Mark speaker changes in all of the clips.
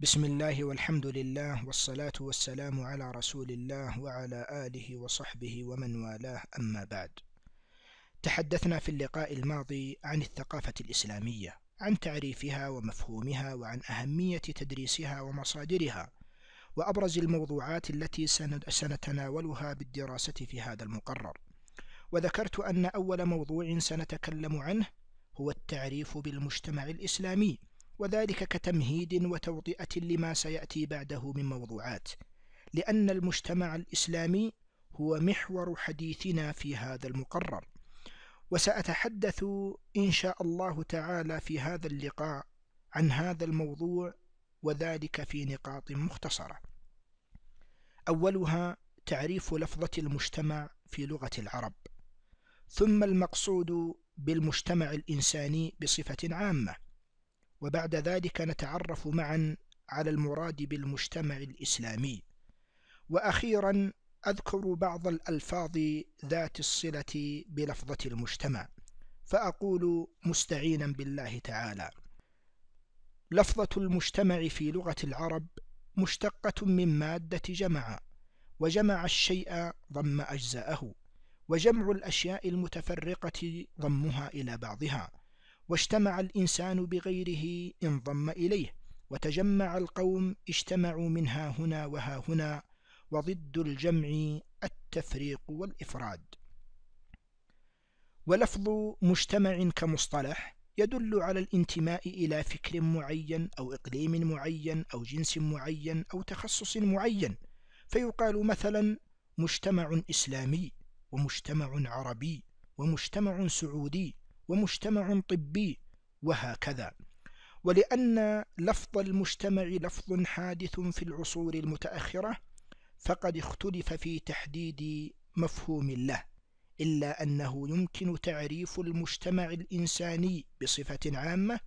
Speaker 1: بسم الله والحمد لله والصلاة والسلام على رسول الله وعلى آله وصحبه ومن والاه أما بعد تحدثنا في اللقاء الماضي عن الثقافة الإسلامية عن تعريفها ومفهومها وعن أهمية تدريسها ومصادرها وأبرز الموضوعات التي سنتناولها بالدراسة في هذا المقرر وذكرت أن أول موضوع سنتكلم عنه هو التعريف بالمجتمع الإسلامي وذلك كتمهيد وتوطئة لما سيأتي بعده من موضوعات لأن المجتمع الإسلامي هو محور حديثنا في هذا المقرر وسأتحدث إن شاء الله تعالى في هذا اللقاء عن هذا الموضوع وذلك في نقاط مختصرة أولها تعريف لفظة المجتمع في لغة العرب ثم المقصود بالمجتمع الإنساني بصفة عامة وبعد ذلك نتعرف معا على المراد بالمجتمع الإسلامي وأخيرا أذكر بعض الألفاظ ذات الصلة بلفظة المجتمع فأقول مستعينا بالله تعالى لفظة المجتمع في لغة العرب مشتقة من مادة جمع وجمع الشيء ضم أجزاءه وجمع الأشياء المتفرقة ضمها إلى بعضها واجتمع الإنسان بغيره انضم إليه وتجمع القوم اجتمعوا من ها هنا وها هنا وضد الجمع التفريق والإفراد ولفظ مجتمع كمصطلح يدل على الانتماء إلى فكر معين أو إقليم معين أو جنس معين أو تخصص معين فيقال مثلا مجتمع إسلامي ومجتمع عربي ومجتمع سعودي ومجتمع طبي وهكذا ولأن لفظ المجتمع لفظ حادث في العصور المتأخرة فقد اختلف في تحديد مفهوم له إلا أنه يمكن تعريف المجتمع الإنساني بصفة عامة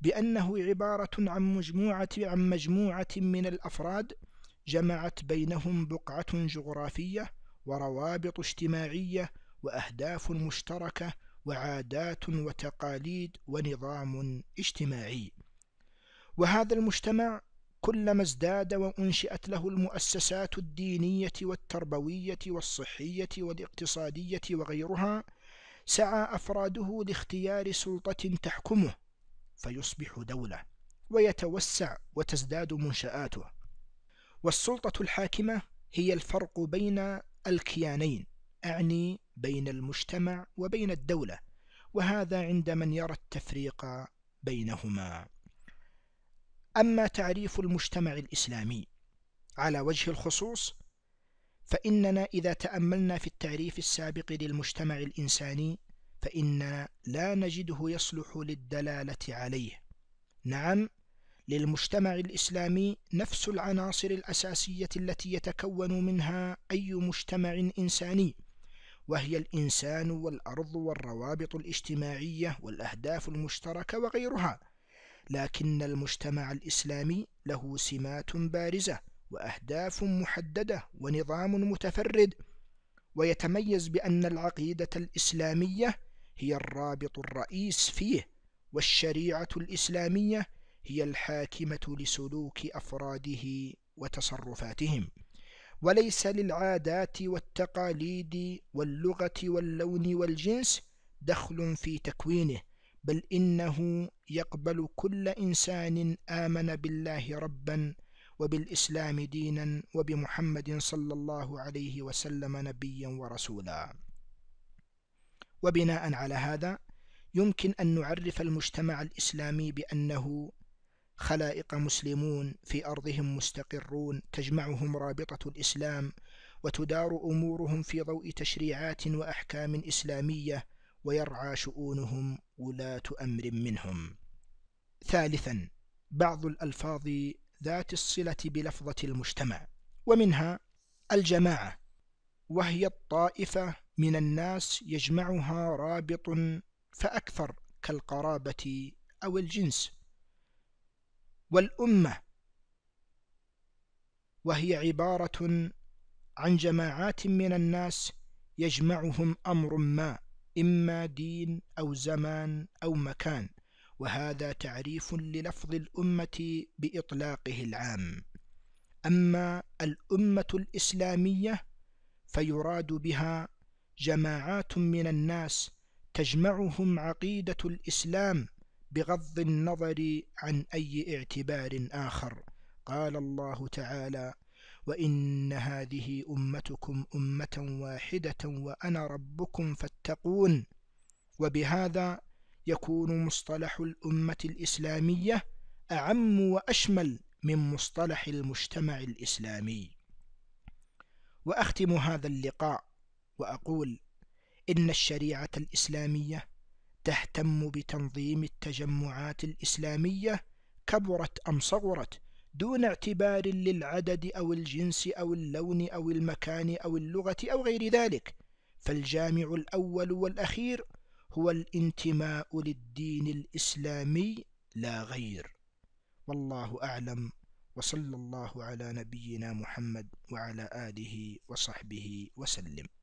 Speaker 1: بأنه عبارة عن مجموعة عن مجموعة من الأفراد جمعت بينهم بقعة جغرافية وروابط اجتماعية وأهداف مشتركة وعادات وتقاليد ونظام اجتماعي وهذا المجتمع كلما ازداد وانشئت له المؤسسات الدينيه والتربويه والصحيه والاقتصاديه وغيرها سعى افراده لاختيار سلطه تحكمه فيصبح دوله ويتوسع وتزداد منشاته والسلطه الحاكمه هي الفرق بين الكيانين اعني بين المجتمع وبين الدولة وهذا عند من يرى التفريق بينهما أما تعريف المجتمع الإسلامي على وجه الخصوص فإننا إذا تأملنا في التعريف السابق للمجتمع الإنساني فإننا لا نجده يصلح للدلالة عليه نعم للمجتمع الإسلامي نفس العناصر الأساسية التي يتكون منها أي مجتمع إنساني وهي الإنسان والأرض والروابط الاجتماعية والأهداف المشتركة وغيرها لكن المجتمع الإسلامي له سمات بارزة وأهداف محددة ونظام متفرد ويتميز بأن العقيدة الإسلامية هي الرابط الرئيس فيه والشريعة الإسلامية هي الحاكمة لسلوك أفراده وتصرفاتهم وليس للعادات والتقاليد واللغة واللون والجنس دخل في تكوينه بل إنه يقبل كل إنسان آمن بالله ربًا وبالإسلام دينا وبمحمد صلى الله عليه وسلم نبيا ورسولا وبناء على هذا يمكن أن نعرف المجتمع الإسلامي بأنه خلائق مسلمون في أرضهم مستقرون تجمعهم رابطة الإسلام وتدار أمورهم في ضوء تشريعات وأحكام إسلامية ويرعى شؤونهم ولاة أمر منهم ثالثا بعض الألفاظ ذات الصلة بلفظة المجتمع ومنها الجماعة وهي الطائفة من الناس يجمعها رابط فأكثر كالقرابة أو الجنس والأمة وهي عبارة عن جماعات من الناس يجمعهم أمر ما إما دين أو زمان أو مكان وهذا تعريف للفظ الأمة بإطلاقه العام أما الأمة الإسلامية فيراد بها جماعات من الناس تجمعهم عقيدة الإسلام بغض النظر عن أي اعتبار آخر قال الله تعالى وإن هذه أمتكم أمة واحدة وأنا ربكم فاتقون وبهذا يكون مصطلح الأمة الإسلامية أعم وأشمل من مصطلح المجتمع الإسلامي وأختم هذا اللقاء وأقول إن الشريعة الإسلامية تهتم بتنظيم التجمعات الإسلامية كبرت أم صغرت دون اعتبار للعدد أو الجنس أو اللون أو المكان أو اللغة أو غير ذلك فالجامع الأول والأخير هو الانتماء للدين الإسلامي لا غير والله أعلم وصلى الله على نبينا محمد وعلى آله وصحبه وسلم